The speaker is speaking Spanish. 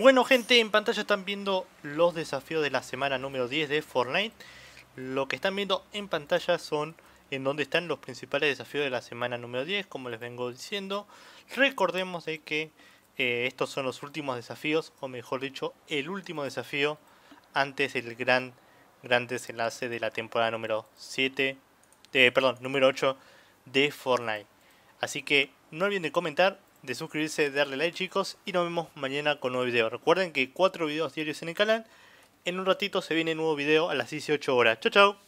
Bueno gente, en pantalla están viendo los desafíos de la semana número 10 de Fortnite. Lo que están viendo en pantalla son en dónde están los principales desafíos de la semana número 10, como les vengo diciendo. Recordemos de que eh, estos son los últimos desafíos, o mejor dicho, el último desafío antes del gran, desenlace de la temporada número 7, eh, perdón, número 8 de Fortnite. Así que no olviden comentar de suscribirse, darle like chicos y nos vemos mañana con nuevo video. Recuerden que cuatro 4 videos diarios en el canal. En un ratito se viene un nuevo video a las 18 horas. Chao, chao.